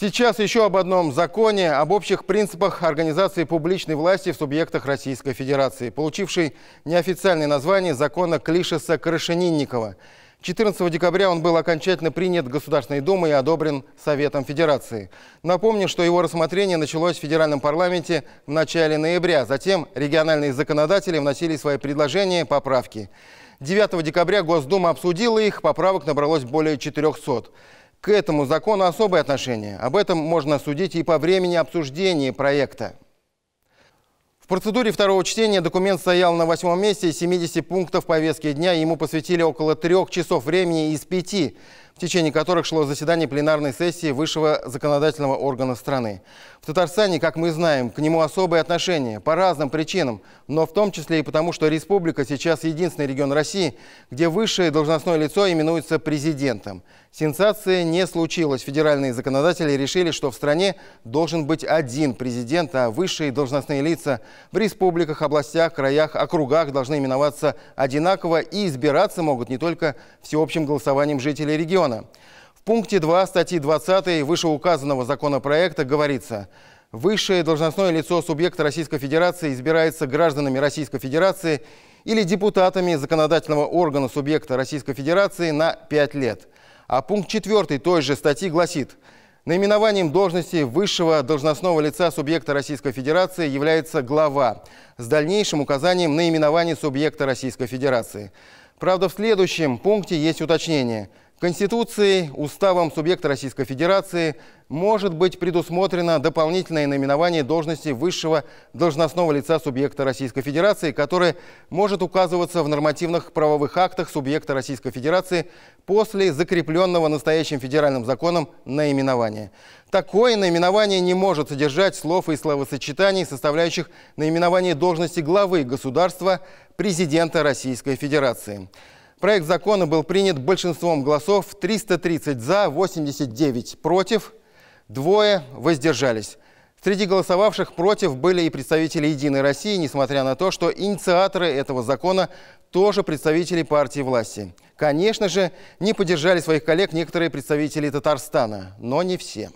Сейчас еще об одном законе, об общих принципах организации публичной власти в субъектах Российской Федерации, получивший неофициальное название закона Клишеса Крашенинникова. 14 декабря он был окончательно принят Государственной Думой и одобрен Советом Федерации. Напомню, что его рассмотрение началось в Федеральном парламенте в начале ноября. Затем региональные законодатели вносили свои предложения, поправки. 9 декабря Госдума обсудила их, поправок набралось более 400. К этому закону особое отношение. Об этом можно судить и по времени обсуждения проекта. В процедуре второго чтения документ стоял на восьмом месте из 70 пунктов повестки дня. Ему посвятили около трех часов времени из пяти – в течение которых шло заседание пленарной сессии высшего законодательного органа страны. В Татарстане, как мы знаем, к нему особые отношения по разным причинам, но в том числе и потому, что республика сейчас единственный регион России, где высшее должностное лицо именуется президентом. Сенсация не случилась. Федеральные законодатели решили, что в стране должен быть один президент, а высшие должностные лица в республиках, областях, краях, округах должны именоваться одинаково и избираться могут не только всеобщим голосованием жителей региона, закона. В пункте 2 статьи 20 вышеуказанного законопроекта говорится, высшее должностное лицо субъекта Российской Федерации избирается гражданами Российской Федерации или депутатами законодательного органа субъекта Российской Федерации на 5 лет. А пункт 4 той же статьи гласит, Наименованием должности высшего должностного лица субъекта Российской Федерации является глава с дальнейшим указанием наименования субъекта Российской Федерации. Правда, в следующем пункте есть уточнение – Конституцией, уставом субъекта Российской Федерации может быть предусмотрено дополнительное наименование должности высшего должностного лица субъекта Российской Федерации, которое может указываться в нормативных правовых актах субъекта Российской Федерации после закрепленного настоящим федеральным законом наименования. Такое наименование не может содержать слов и словосочетаний, составляющих наименование должности главы государства, президента Российской Федерации. Проект закона был принят большинством голосов 330 за, 89 против, двое воздержались. Среди голосовавших против были и представители «Единой России», несмотря на то, что инициаторы этого закона тоже представители партии власти. Конечно же, не поддержали своих коллег некоторые представители Татарстана, но не все.